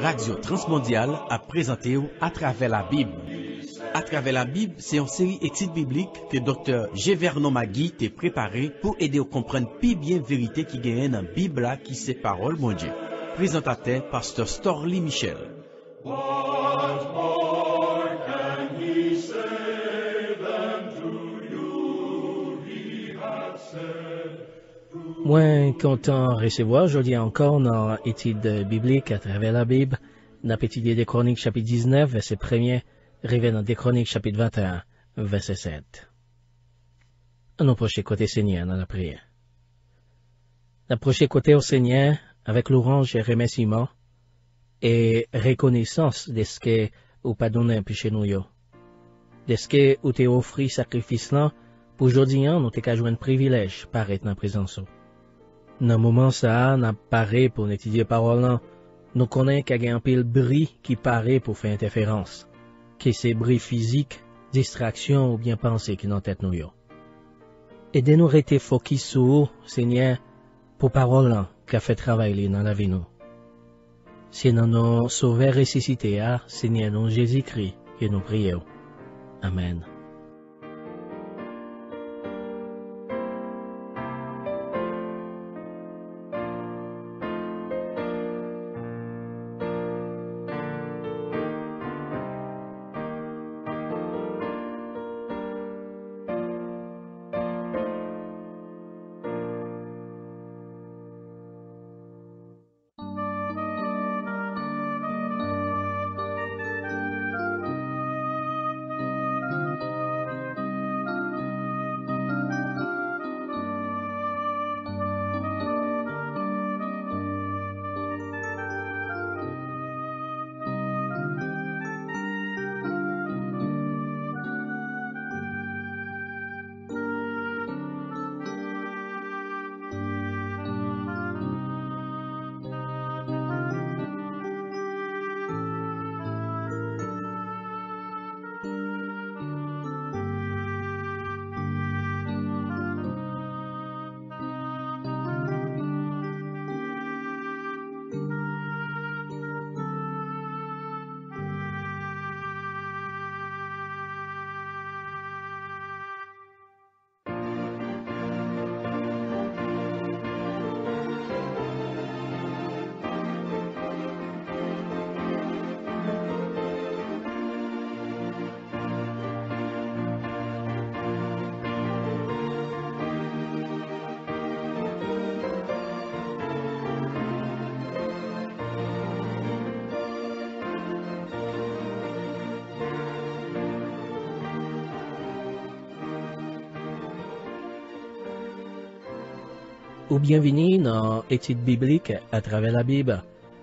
Radio Transmondial a prezante ou Atrave la Bib Atrave la Bib, se yon seri etite biblike ke Dr. G. Vernon Magui te prepare pou ede ou komprenne pi bien verite ki genyen an Bib la ki se parol mounje Prezante a te, Pastor Storlie Michel Wou Moins content recevoir, je dis encore dans l'étude biblique à travers la Bible, dans l'étude des Chroniques chapitre 19, verset 1er, dans des Chroniques chapitre 21, verset 7. nos prochains côté Seigneur dans la prière. Approcher côté au Seigneur avec l'orange et remerciement et reconnaissance de ce que ou pas donné puis chez nous De ce que ou t'es offert sacrifice là, pour aujourd'hui, hein, nous t'ai qu'à privilège par être en présence. Nan mouman sa, nan pare pou netidye parol nan, nou konen kage anpil bri ki pare pou fe interferans, ki se bri fizik, distraksyon ou bienpense ki nan tet nou yo. E den nou rete fokis sou, se nye, pou parol nan, ka fe travay li nan lavi nou. Se nan nou sove resisite a, se nye nou Jezi kri, ke nou priye ou. Amen. Ou bienveni nan etite biblik a trave la bib.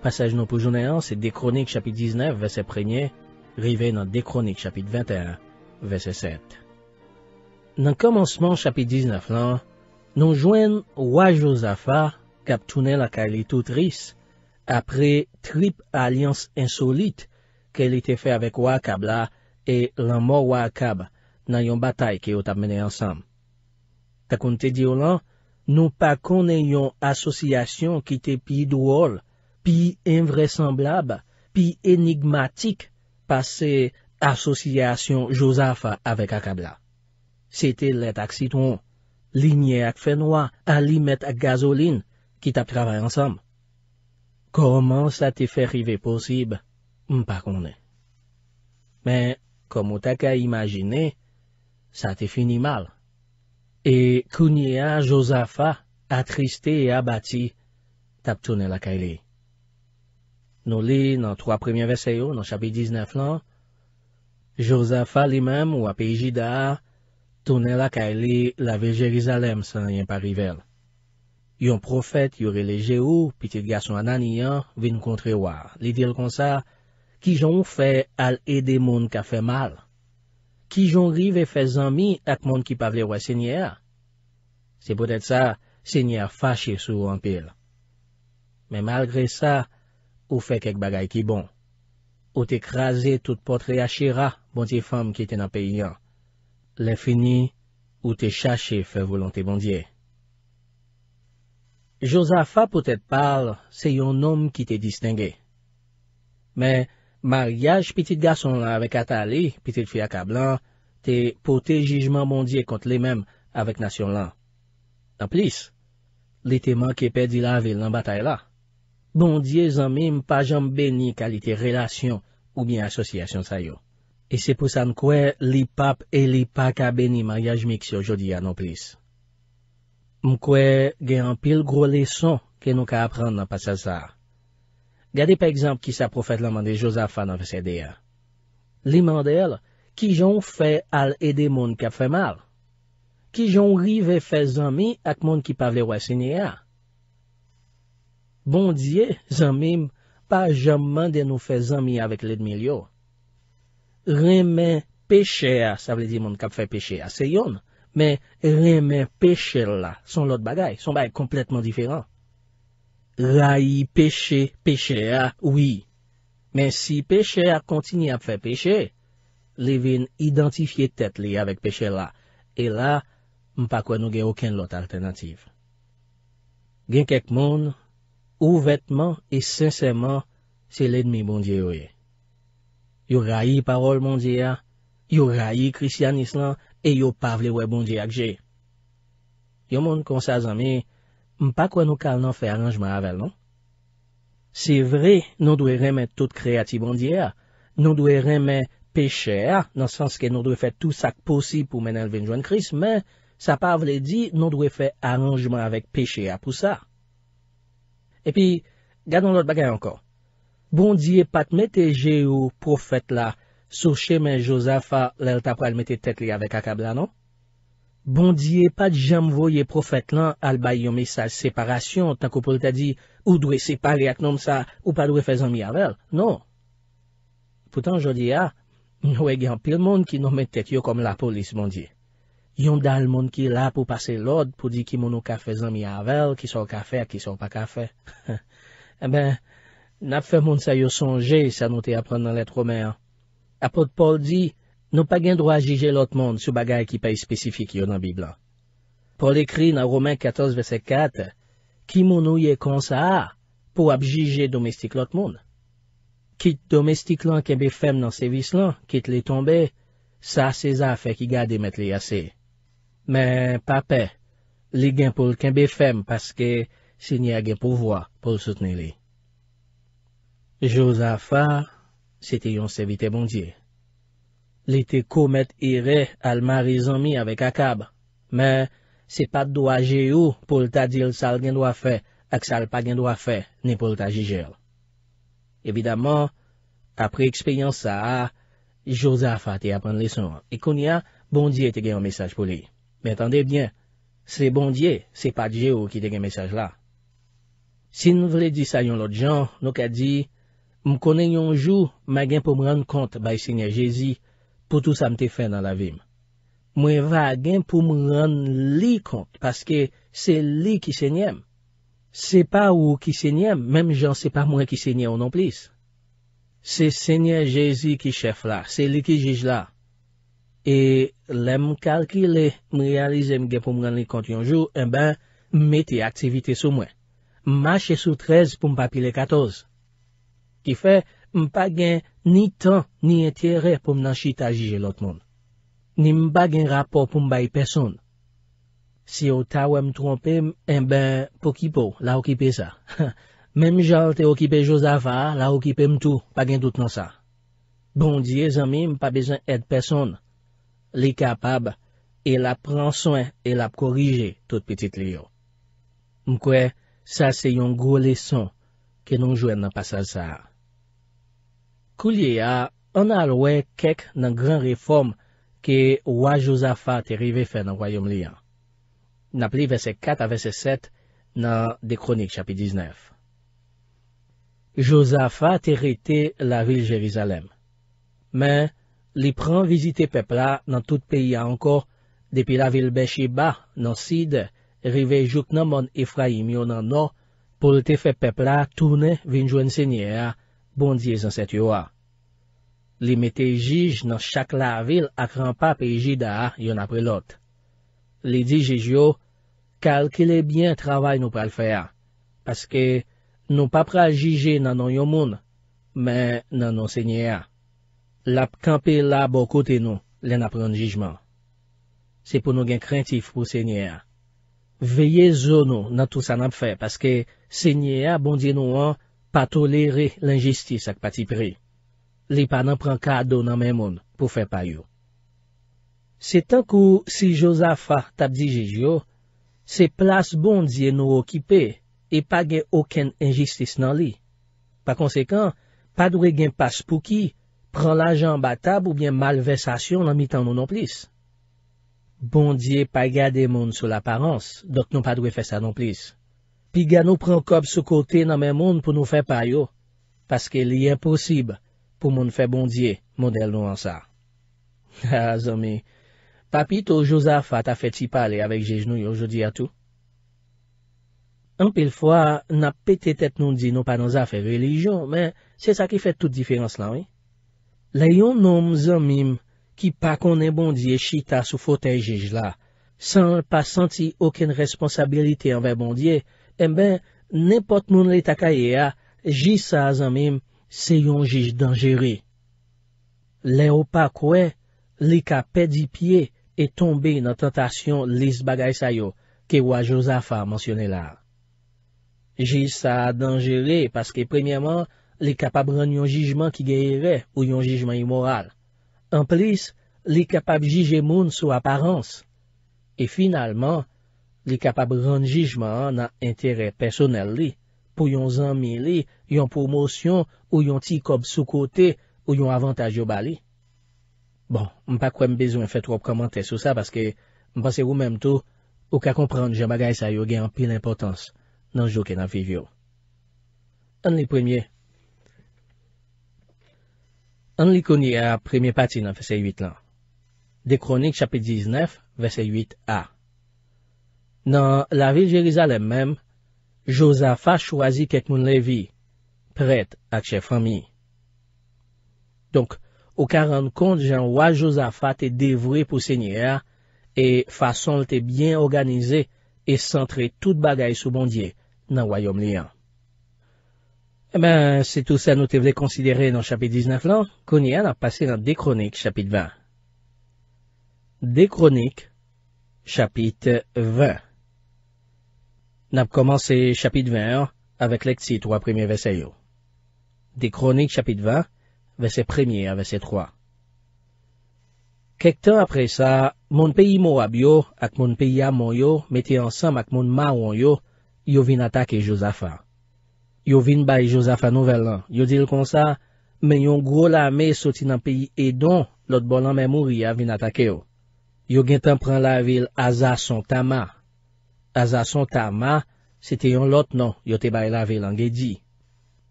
Pasaj nou pou jounen an se de kronik chapit 19 vese prenyen, rive nan de kronik chapit 21 vese 7. Nan komanseman chapit 19 lan, nou jwen wajouzafa kap tounen la kaili toutris apre trip a alians insolite ke li te fe avik wakab la e lan mou wakab nan yon batay ki yo tap mene ansam. Takoun te di ou lan, Nou pa konen yon asosyasyon ki te pi douol, pi envresemblab, pi enigmatik pase asosyasyon Jozafa avek akabla. Se te let ak siton, linye ak fenwa, alimet ak gazolin, ki tap travay ansam. Koman sa te fe rive posib, mpa konen. Men, komo ta ka imajine, sa te fini mal. E kounye a Josafa a triste e a bati tap tounen la kaile. Nou li nan 3 premiye veseyo nan chapi 19 lan, Josafa li mem ou api ijida a tounen la kaile la ve Jerizalem san yon parivel. Yon profet yore le je ou, piti gason anani yan, vin kontre wa. Li dil kon sa, ki jon fe al ede moun ka fe mal? Kijon rive fè zanmi ak moun ki pavle wè sènyè. Se pwèdè sa, sènyè fache sou anpil. Mè malgre sa, ou fè kek bagay ki bon. Ou te krasè tout potre yachera bon ti fèm ki ten apè yon. Lè fèni, ou te chache fè volante bon diè. Josafa pwèdè pal, se yon nom ki te distingè. Mè, Maryaj pitit gason lan avek atali, pitit fiyaka blan, te pote jijman bondye kont le menm avek nasyon lan. Nan plis, li te man kepe di lavel nan batay la. Bondye zanmi mpa janm beni kalite relasyon ou bien asosyasyon sayo. E se pou san kwe li pap e li pa ka beni maryaj mikse ojodi ya nan plis. Mkwe gen an pil gro leson ke nou ka aprand nan pasasar. Gade pe ekzamp ki sa profet laman de Jozafa nan fe sè de ya. Li man de el, ki jon fè al edè moun kap fè mal. Ki jon rive fè zami ak moun ki pavle wè sè ni ya. Bon diye, zami, pa jaman de nou fè zami avèk lèdmè li yo. Remè pechè a, sa vle di moun kap fè pechè a, se yon. Men, remè pechè la, son lot bagay, son bagay kompletman diferant. Rayi peche, peche a, oui. Men si peche a kontini ap fe peche, li vin identifiye tet li avek peche la. E la, mpa kwen nou gen oken lot alternatif. Gen kek moun, ou vetman e sensèman, se led mi bondye ouye. Yo rayi parol mondye a, yo rayi kristianis lan, e yo pavle we bondye akje. Yo moun konsazan mi, Mpa kwen nou kal nan fè aranjman avèl, non? Se vre, nou dwe remè tout kreativon diè, nou dwe remè pechea, nan sans ke nou dwe fè tout sak posib pou menen vèn joan kris, men, sa pa vle di, nou dwe fè aranjman avèk pechea pou sa. E pi, gadan lot bagay ankon. Bon diè e pat mette je ou profet la, sou chemen Josafa lèl tapwa l mette tet li avèk akab la, non? Bondye pat jam voye profet lan al bay yon mesaj separasyon tan ko pou te di ou dwe separe ak nom sa ou pa dwe fezen mi avel, non. Poutan jodi a, nou e gen pil moun ki nou metek yo kom la polis, bondye. Yon dal moun ki la pou pase lod pou di ki moun ou ka fezen mi avel, ki son kafe, ki son pa kafe. E eh ben, nap fe moun sa yo sonje sa nou te apren nan letro mer. A pot pol di... Nou pa gen dro a jije lot moun sou bagay ki pay spesifik yo nan Bibla. Po l'ekri nan Romain 14, verset 4, ki moun ou ye konsa a pou ap jije domestik lot moun. Kit domestik lan kembe fem nan sevis lan, kit li tombe, sa seza fek i ga demet li ase. Men pape, li gen pou kembe fem paske si ni agen pou vwa pou souten li. Jouza fa, se te yon sevite bondye. Li te komet ire al marizan mi avek akab. Men, se pat do aje ou pou lta dil sal gen do afe, ak sal pa gen do afe, ne pou lta jijel. Evidaman, apre ekspeyans sa, josa a fati apren leson. E konya, bondye te gen yon mesaj pou li. Men, tande bien, se bondye, se pat je ou ki te gen mesaj la. Si nou vle di sa yon lot jan, nou ka di, m konen yon jou, ma gen pou mran kont bay sinye jezi, Poutou sa mte fe nan la vim. Mwen va gen pou mwen ron li kont. Paske se li ki senyem. Se pa ou ki senyem. Mem jan se pa mwen ki senyem ou nan plis. Se senyen Jezi ki chef la. Se li ki jij la. E lem kalkile mwen realize mwen gen pou mwen ron li kont yon jou. E ben meti aktivite sou mwen. Mache sou trez pou m papile katoz. Ki fe... M pa gen ni tan ni etere pou m nan chita jije lot moun. Ni m pa gen rapor pou m bayi peson. Si yo tawem trompe, m eh ben pou kipo la okipe sa. Mem jal te okipe jose avar, la okipe m tou, pa gen dout nan sa. Bon diye zami, m pa bezen ete peson. Li kapab, e la pran son, e la korije tout petit liyo. M kwe, sa se yon gro leson ke non jwen nan pasas sa a. Kou liye a, an alwe kek nan gran reform ke waj Josafa te rive fe nan wayom liyan. Nap li vese 4 a vese 7 nan De Kronik chapi 19. Josafa te rete la vil Jerizalem. Men, li pran vizite pepla nan tout peya anko, depi la vil Besheba nan Sid, rive juk nan mon Efraim yo nan nan, pou le te fe pepla toune vinjwen senye a, Bondye zan set yo a. Li mete jij nan chak la vil akran pa pe ji da a yon apre lot. Li di jij yo, kalke le byen travay nou pral fè a, paske nou papra jij nan nou yon moun, men nan nou se nye a. Lap kampe la bo kote nou, len apren jijman. Se pou nou gen krentif pou se nye a. Veye zo nou nan tout sa nan fè, paske se nye a bondye nou an, pa tolere l'injistis ak pati pre. Li pa nan pran kado nan men moun pou fe payou. Se tankou si josa fa tabdi jejyo, se plas bondye nou okipe e pa gen oken injistis nan li. Pa konsekant, pa dwe gen pas pou ki pran la jan batab ou bien malvesasyon nan mitan nou non plis. Bondye pa gade moun sou l'aparans, dok nou pa dwe fe sa non plis. pi gwa nou pran kop sou kote nan men moun pou nou fe payo, paske liye posib pou moun fe bondye, model nou an sa. Ha, zanmi, papi tou jousa fat a fet si pale avek jej nou yojodi atou. An pil fwa, na petetet nou di nou pa nan za fe religion, men se sa ki fet tout difirans lan, oui. Le yon nom zanmim ki pa konen bondye che ta sou fote jej la, san pa senti oken responsabilite anvek bondye, Embe, eh nepot moun li takaye a, jisa a zanmim se yon jij dangere. Le ou pa kwe, li ka pedi pie e tombe nan tentasyon lis bagay sayo, ke wajouza fa mansyone la. Jisa a dangere, paske premiyaman, li kapab ranyon jijman ki geyere, ou yon jijman imoral. En plis, li kapab jijemoun sou aparense. E finalman, li kapab rande jijman nan interè personel li, pou yon zanmi li, yon pwomosyon, ou yon ti kob soukote, ou yon avantaj yo bali. Bon, m pa kwen m bezwen fè trob komante sou sa, paske m panse wou menm tou, ou ka kompran jemagay sa yo gen an pil impotans nan jouke nan vivyo. An li premye. An li konye a premye pati nan fese 8 lan. De kronik chapit 19, fese 8a. Nan la ville Jérusalem même, Josaphat choisit quelques moun levi, pret ak che fami. Donc, au ka rend kont Josaphat te dévoué pour Seigneur et façon e bien organisé et sentre tout bagay sous-bondier dans le royaume an. Eh ben, c'est tout ça nous te voulait considérer dans chapitre 19 là. Konyan a passé dans des chroniques, chapitre 20. Des chroniques, chapitre 20. N ap komanse chapit 20 avèk lek si 3 premiè vese yo. De kronik chapit 20, vese premiè avèse 3. Kek tan apre sa, moun peyi mou ab yo ak moun peyi ya moun yo, meti ansam ak moun ma woun yo, yo vin atake Jozafa. Yo vin bay Jozafa Nouvelan. Yo dil kon sa, men yon gro la me soti nan peyi Edon, lot bolan men mouri ya vin atake yo. Yo gen tan pran la vil Azaz son Tama. A zason ta ma, se te yon lot non yo te bay la ve langedi.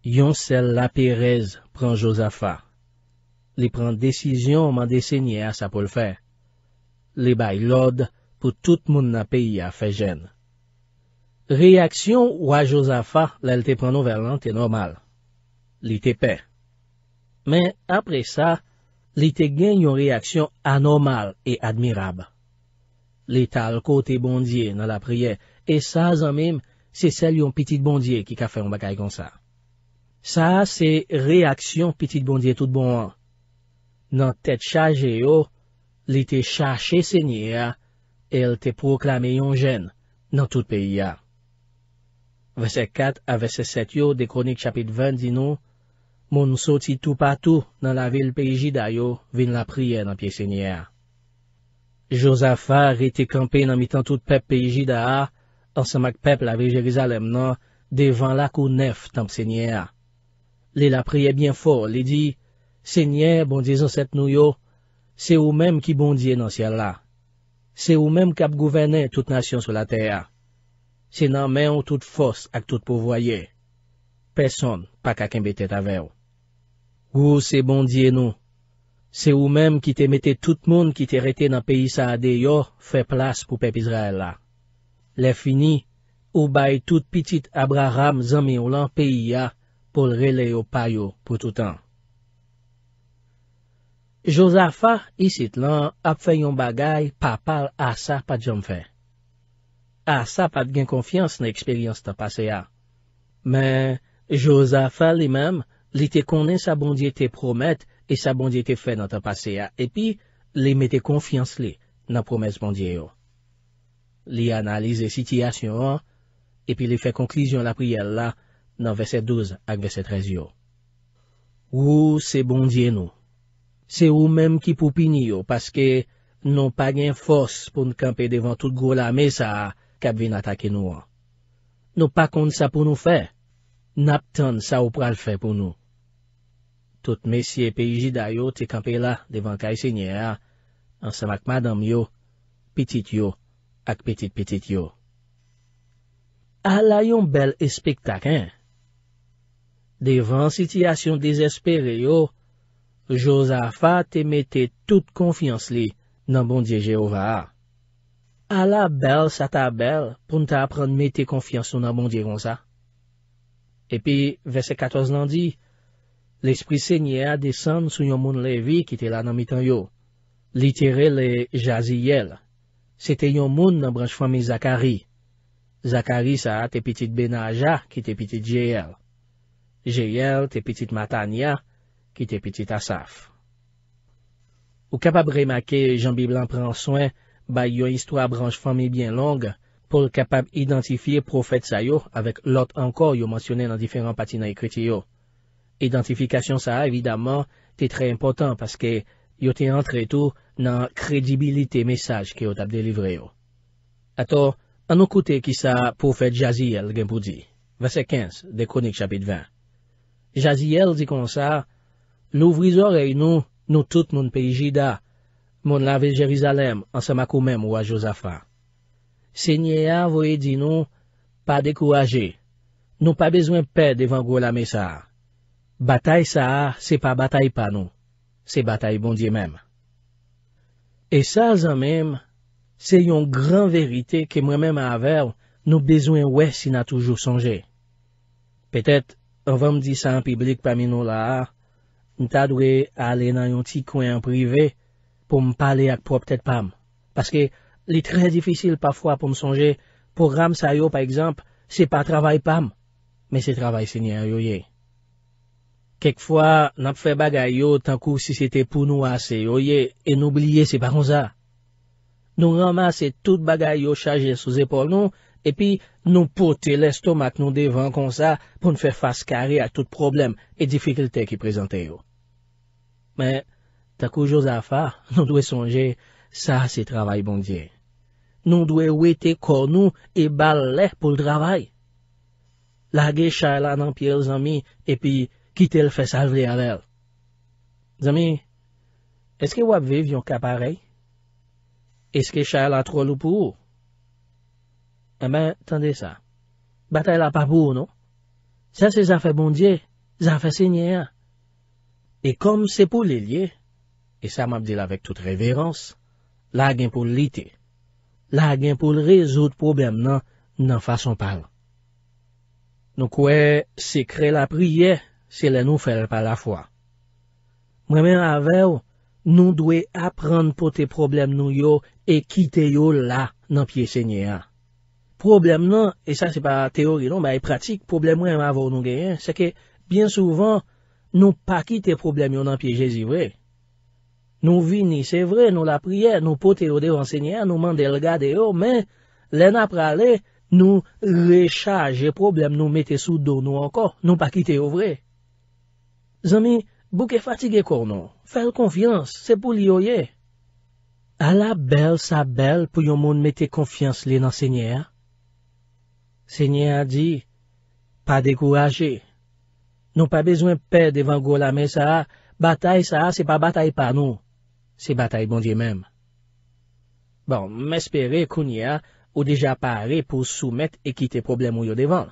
Yon sel la perez pran Josafa. Li pran desisyon man desenye a sa pou l'fer. Li bay lod pou tout moun na peyi a fejen. Reaksyon waj Josafa lal te pran nouvelan te normal. Li te pe. Men apre sa, li te gen yon reaksyon anormal e admirable. Li ta al kote bondye nan la priye, e sa zanmim, se sel yon pitit bondye ki ka fe yon bakay kon sa. Sa se reaksyon pitit bondye tout bon an. Nan tet chaje yo, li te chache se nye a, e l te proklame yon jen nan tout peyi a. Vese 4 a vese 7 yo de kronik chapit 20 di nou, mon soti tou patou nan la vil peyi ji dayo vin la priye nan piye se nye a. Jozafa rete kampe nan mitan tout pep peji da a, ansan mak pep la vejeriza lem nan, devan lak ou nef tanp senye a. Le la preye bien fo, le di, senye, bondizan set nou yo, se ou menm ki bondye nan sial la. Se ou menm kap gouvene tout nasyon sou la te a. Se nan menw tout fos ak tout povoye. Peson, pa kaken bete ta veyo. Gou se bondye nou. Se ou menm ki te mette tout moun ki te rete nan peyi sa adeyor, fe plas pou pep Izrael la. Le fini, ou bay tout pitit Abraham zanme ou lan peyi ya, pou lre le yo payo pou tout an. Josafa, isit lan, ap fe yon bagay pa pal asap pat jom fe. Asap pat gen konfians nan eksperyans ta pase ya. Men, Josafa li menm, li te konen sa bondye te promett, E sa bondye te fè nan tan pase ya, epi li mette konfians li nan promes bondye yo. Li analize sitiyasyon an, epi li fè konklyzyon la priyèl la nan verset 12 ak verset 13 yo. Ou se bondye nou. Se ou menm ki pou pini yo, paske nou pa gen fòs pou nkampè devan tout gwo la me sa kap vin atake nou an. Nou pa kont sa pou nou fè, nap tènd sa ou pral fè pou nou. tout mesye pe iji dayo te kampe la devan kay se nye a, ansamak madam yo, pitit yo ak pitit pitit yo. Ala yon bel espiktak, hein? Devan sitiyasyon desespere yo, josa fa te mete tout konfians li nan bondye Jehova. Ala bel sa ta bel pou nte apren mete konfians nou nan bondye kon sa. Epi, vese 14 nan di, L'esprit se nye a desan sou yon moun levi ki te la nan mitan yo. Litere le jazi yel. Se te yon moun nan branj fami Zakari. Zakari sa te pitit Benaja ki te pitit Jeyel. Jeyel te pitit Matanya ki te pitit Asaf. Ou kapab remake, Jean Biblan pren soen, ba yon istwa branj fami bien long pou kapab identifiye profet sa yo avek lot ankor yo mansyone nan diferan pati nan ekriti yo. Identifikasyon sa evidaman te tre impotant paske yo te antre tou nan kredibilite mesaj ki yo tap delivre yo. Ato, an nou koute ki sa poufet Jaziel genpoudi. Vasekens de Konik chapit 20. Jaziel di kon sa, Louvrizo rey nou nou tout moun peji da, moun lave Jerizalem ansama koumen mwa Josafan. Se nye a voye di nou, pa dekou aje, nou pa bezwen pe devan gwo la mesaj. Batae sa a, se pa batae pa nou. Se batae bon diye menm. E sa zan menm, se yon gran verite ke mwen menm a aver, nou bezwen wè si na toujou sonje. Petet, an vam di sa an piblik pa min nou la a, nou ta dwe ale nan yon ti kwen privè pou m pale ak prop tete pam. Paske, li tre difícil pafwa pou m sonje, pou ram sa yo pa ekzamp, se pa travay pam, me se travay se nye a yoye. Kek fwa nan fwe bagay yo tankou si se te pou nou ase yo ye e nou blye se pa kon sa. Nou ramase tout bagay yo chaje sou zepol nou, epi nou pote l'estomak nou devan kon sa pou nou fwe fase kare a tout problem e difikilte ki prezante yo. Men, tankou jo zafar, nou dwe sonje sa se travay bon diye. Nou dwe wete kon nou e bal le pou l'dravay. Lagye chay la nan e pi el zami epi, Kite l fè salve alèl. Zami, eske wap viv yon kaparey? Eske chè la trol ou pou ou? E ben, tende sa. Bata y la papou ou nou? Sa se zafè bondye, zafè sinye a. E kom se pou li liye, e sa mabdil avèk tout reverans, la gen pou li te. La gen pou li rezout poubèm nan, nan fason pal. Nou kwe, se kre la priye, Se lè nou fèl pa la fwa. Mwen men avè ou, nou dwe aprenn pou te problem nou yo, E kite yo la nan piye sènyè an. Problem nan, e sa se pa teori non, Mwen men pratik problem wèm avè ou nou genyen, Se ke, bien souvan, nou pa kite problem yo nan piye jèzivè. Nou vini, se vre, nou la priè, nou pote yo devan sènyè an, Nou mandè lga de yo, men, lè napra lè, Nou rechaj e problem nou mette sou do nou anka, Nou pa kite yo vre. Zami, bouke fatige konon. Fel konfians, se pou li yo ye. Ala bel sa bel pou yon moun mette konfians li nan se nye a? Se nye a di, pa dekouraje. Non pa bezwen pe devan go la men sa a, batay sa a se pa batay pa nou. Se batay bon diye menm. Bon, m espere konye a, ou deja pare pou soumet e kite problemo yo devan.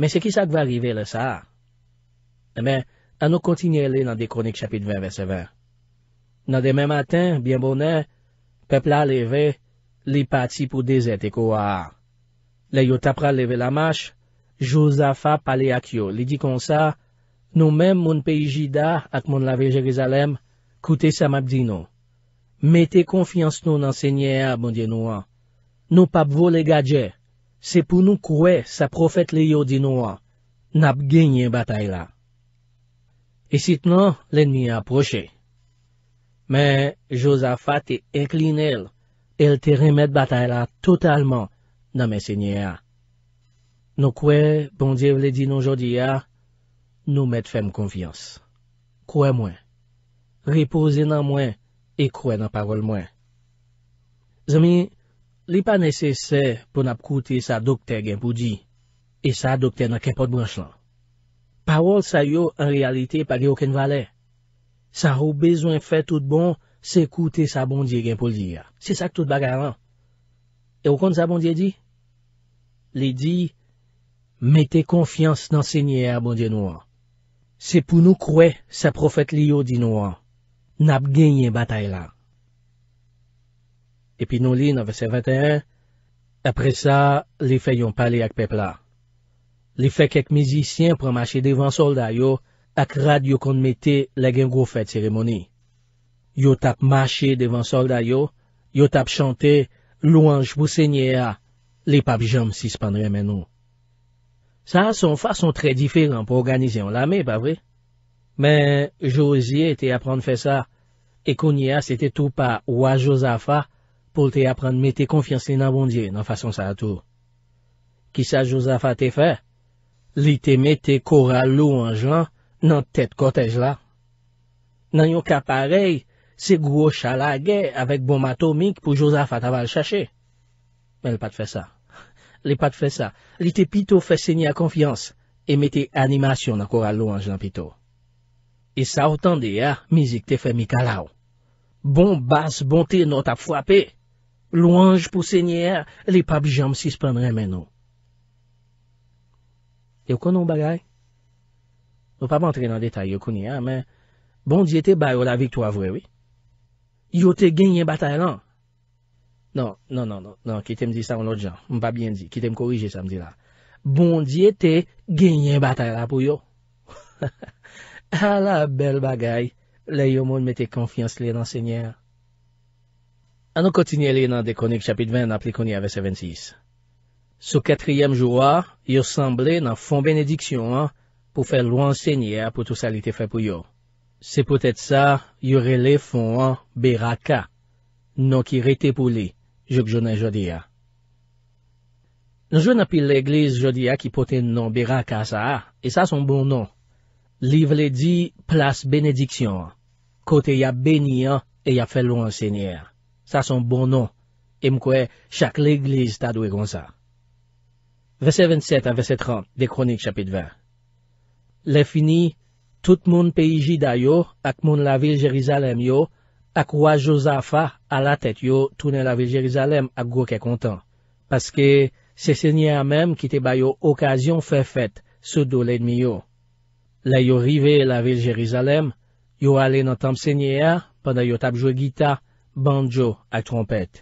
Men se ki sa kva rive le sa a? Emen, An nou kontinye le nan de kronik chapit 20 verset 20. Nan demen maten, bien bonè, pepla le ve, li pati pou dezet e kouwa a. Le yo tapra le ve la mash, Josafa pale a kyo. Li di kon sa, nou men moun peji da ak moun lave Jerizalem, koute sa map di nou. Mete konfians nou nan se nye a, bon di nou a. Nou pap vo le gaje, se pou nou kouwe sa profet le yo di nou a, nap genye batay la. E sit nan, l'enmi a aproche. Men, josa fati e kline el, el te remet batay la totalman nan men se nye a. Nou kwe, bon diev le di nou jodi a, nou met fem konfians. Kwe mwen. Ripoze nan mwen, e kwe nan parol mwen. Zemi, li pa nese se pou nap koute sa dokte gen pou di, e sa dokte nan kepot bwans lan. Pawol sa yo an realite pa ge okan vale. Sa rou bezwen fe tout bon, se koute sa bondye gen pou l'dir. Se sak tout bagaran. E wakon sa bondye di? Li di, mette konfians nan se nye a bondye nou an. Se pou nou kwe sa profet li yo di nou an. Nap genye batay lan. E pi nou li, 9-7-21, apre sa, li fe yon pale ak pepla. Li fek ek mizisyen pran mache devan solda yo ak rad yo konmete legen gro fet seremoni. Yo tap mache devan solda yo, yo tap chante louanj pou se nye a, li pap jom sispandre men nou. Sa son fason tre diferan pou organizyon la me, pa vre. Men joseye te apran te fe sa, e konye a se te tou pa waj josefa pou te apran te mette konfiansi nan bondye nan fason sa a tou. Ki sa josefa te fe? Li te mette kora lou anjan nan tet kotej la. Nan yon ka parey, se gwo chalage avèk bon mato mink pou josa fat aval chache. Men li pat fè sa. Li e pat fè sa. Li te pito fè sèny a konfians e mette animasyon nan kora lou anjan pito. E sa otan de ya, mizik te fè mika la ou. Bon bas bonte e nou tap fwape. Li pat fè, lou anj pou sèny a, li pap jom sispandre men nou. Yo konon bagay? Yo pa vantre nan detay yo koni ya, ah, men, bondye te bayo la vikto avwewe. Yo te genyen batay lan. Non, non, non, non, non, ki te mdi sa an lout jan. Mpa bien di, ki te mkorije sa mdi la. Bondye te genyen batay la pou yo. Ha la bel bagay. Le yo moun mette konfians le nan senyer. Ano kontinye le nan dekonik chapit 20 na plik koni avwe 76. Sou ketriyem jouwa, Yo sanble nan fon benediksyon an pou fè loun sènyer pou tout sa li te fè pou yo. Se pote tsa, yo rele fon an beraka. Non ki rete pou li, jok jounen jodia. Jounen pi l'eglise jodia ki pote nan beraka sa, e sa son bon non. Li vle di plas benediksyon an, kote ya beni an e ya fè loun sènyer. Sa son bon non, e mkwe chak l'eglise ta dwe gonsa. Vese 27 a vese 30 de Kronik chapit 20 Le fini, tout moun pe iji dayo ak moun la vil Jerizalem yo ak wajouza fa alatet yo toune la vil Jerizalem ak gwo ke kontan. Paske se senye a mem ki te bayo okasyon fe fet sou do ledmi yo. Le yo rive la vil Jerizalem, yo ale nan tam senye a pande yo tabjwe gita, banjo ak trompet.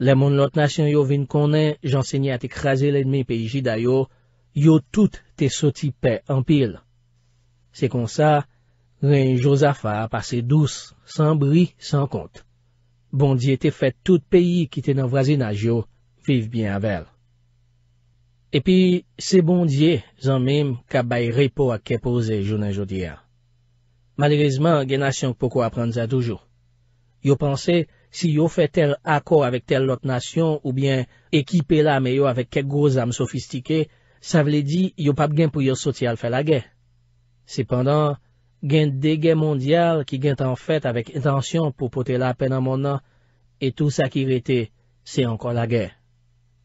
Le moun lot nasyon yo vin konen, janseni a te krasi len mi pe iji dayo, yo tout te soti pe anpil. Se kon sa, renj yo zafa a pase dous, san bri, san kont. Bondye te fet tout peyi ki te nan vrasina jo, viv bien avel. Epi, se bondye zan mim ka bay repo a kepoze jounen jodi ya. Malirizman genasyon poukwa pran za toujou. Yo panse Si yo fè tèl akò avèk tèl lòt nasyon ou byen ekipè la me yo avèk kek gòz am sofistike, sa vle di yo pap gen pou yo soti al fè la gè. Se pandan, gen dè gè mondial ki gen tan fèt avèk intansyon pou pote la apè nan mon nan, e tout sa ki rete, se ankon la gè.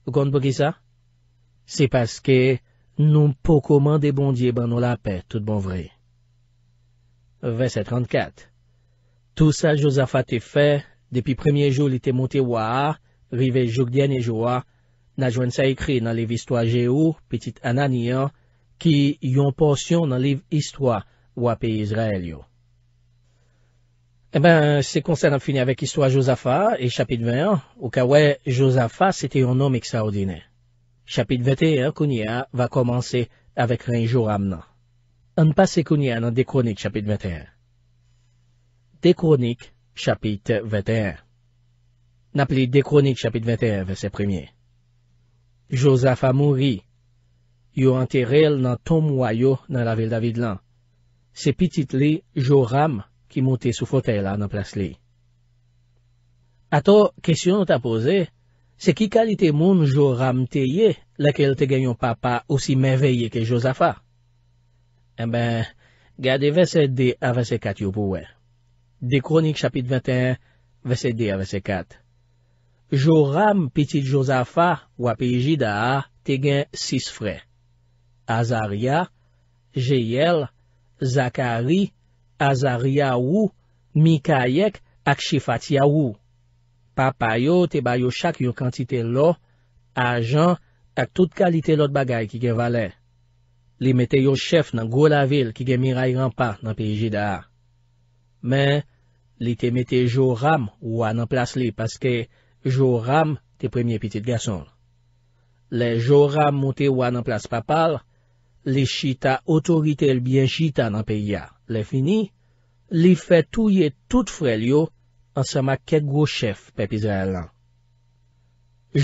O kon pou ki sa? Se paske, nou pou koman de bondye ban nou la apè tout bon vre. Vese 34 Tout sa jousa fà te fè, Depuis premier premier jour, était était monté wa, rive jour et joa na écrit sa les le livre Histoire Géo, qui Ananian, une portion dans le livre Histoire à pays Israël. Eh ben, c'est qu'on fini avec Histoire Josapha Josaphat et chapitre 21. Au cas où Josaphat, c'était un homme extraordinaire. Chapitre 21, Kounia va commencer avec un jour On passe Kounia dans des chroniques, chapitre 21. Des chroniques, Chapit 21 Nap li de kronik chapit 21 vese premiye. Jozafa mouri. Yo anter el nan ton mwayo nan la vil David Lan. Se pitit li Jo Ram ki monte sou fote la nan plas li. Ato, kesyon an ta pose, se ki kalite moun Jo Ram te ye lakel te genyon papa osi men veye ke Jozafa? E eh ben, gade vese de avese kat yo pou wey. Dekronik chapit 21, vese 2 a vese 4. Joram Petit Josafa wap eji da a te gen sis fre. Azaria, Jeyel, Zakari, Azaria ou, Mikayek ak Shifatia ou. Papayo te bayo chak yon kantite lo, ajan ak tout kalite lot bagay ki gen vale. Limete yon chef nan Gola vil ki gen miray rampa nan eji da a. Men, Li te mette Joram wwa nan plas li, paske Joram te premye piti de gason. Le Joram monte wwa nan plas papal, li chita otorite l'byen chita nan peya. Le fini, li fe touye tout frelyo ansama kek woshef pepizre elan.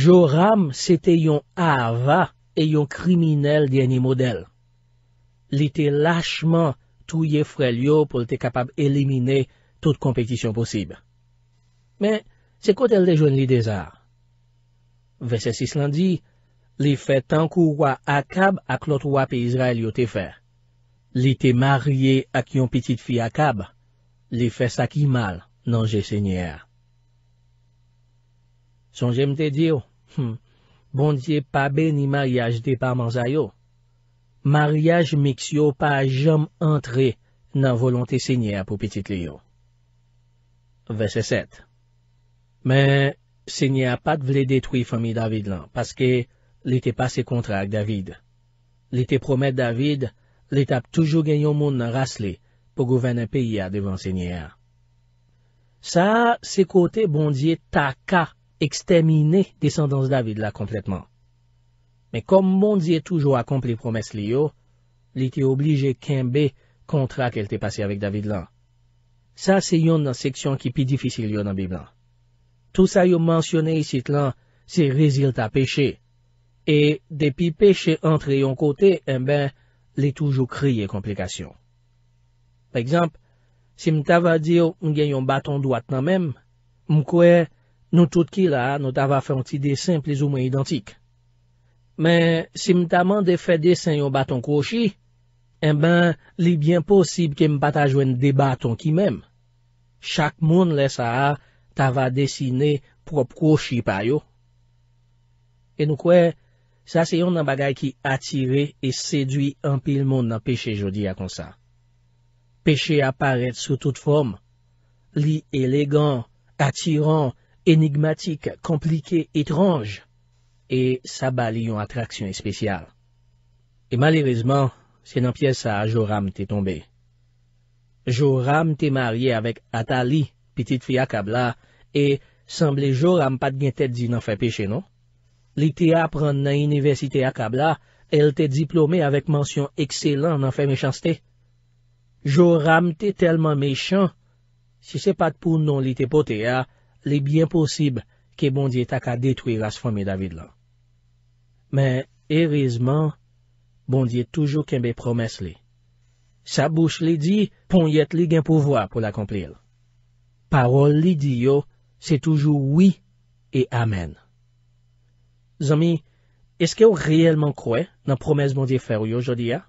Joram se te yon a ava e yon kriminel di ane model. Li te lachman touye frelyo pou li te kapab elimine Toute kompetisyon posib. Men, se kote l dejon li dezar. Vese sis lan di, li fe tankou wak akab ak lot wap e Israel yo te fe. Li te marye ak yon pitit fi akab, li fe sa ki mal nan je se nyer. Son jem te diyo, bondye pa be ni maryaj de parman zayo. Maryaj miksyo pa jom antre nan volon te se nyer pou pitit liyo. Vese 7. Men, se nye a pat vle detwi fami David lan, paske li te pase kontra ak David. Li te promet David, li tap toujou genyon moun nan ras li pou gouvene peya devan se nye a. Sa, se kote bondye ta ka ekstemine descendans David la kompletman. Men kom bondye toujou akompli promes li yo, li te oblije kenbe kontra kel te pase avik David lan. Sa se yon nan seksyon ki pi difisil yon nan biblan. Tou sa yon mansyone yon sit lan se rezil ta peche. E, de pi peche antre yon kote, en ben, le toujou kriye komplikasyon. Pe ekzamp, si m ta va diyo m gen yon baton dwat nan menm, m kwe, nou tout ki la nou ta va fè yon ti desen pliz ou mwen identik. Men, si m ta man de fè desen yon baton kou chi, en ben, li bien posib ke m patajwen debaton ki menm. Chak moun lè sa a, ta va desine proprou chi pa yo. E nou kwe, sa se yon nan bagay ki atire e sedwi anpil moun nan peche jodi a konsa. Peche aparet sou tout form, li elegan, atiran, enigmatik, komplike, etranj, e sa ba li yon atraksyon espesyal. E malerezman, se nan pye sa a joram te tombe. Joram te marye avek Atali, pitit fi akabla, e sanble joram pat gen tet di nan fe peche non? Li te aprand nan inivesite akabla, el te diplome avek mansyon ekselan nan fe mechanste? Joram te telman mechan, si se pat pou non li te potea, li bien posib ke bondye tak a detwira se fome David lan. Men, erizman, bondye toujou kenbe promes li. Sa bouche li di, pon yet li gen pouvoi pou l'akomplil. Parol li di yo, se toujou oui et amen. Zami, eske yo reyelman kwe nan promes bondye fer yo jodi ya?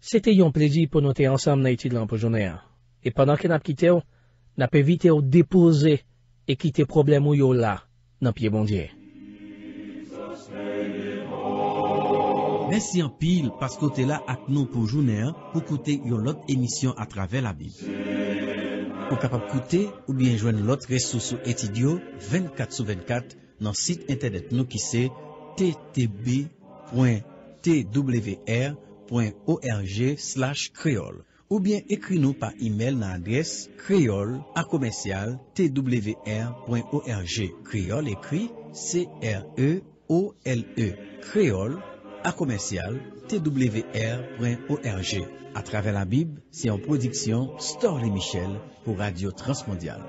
Se te yon pledi pou nou te ansam na iti de lan pou jone ya, e padan ke nap kite yo, nap evite yo depoze e kite problemo yo la nan pie bondye. Bensi an pil pas kote la ak nou pou jounen pou kote yon lot emisyon a traven la bil. Po kapap kote ou bien jwen lot resosou etidyo 24 sou 24 nan sit internet nou ki se ttb.twr.org slash kreol. Ou bien ekri nou pa email nan adres kreol akomensyal twr.org kreol ekri creole kreol. A komensyal, twr.org. A travè la bib, si an prodiksyon, Storle Michel, pou Radio Transmondial.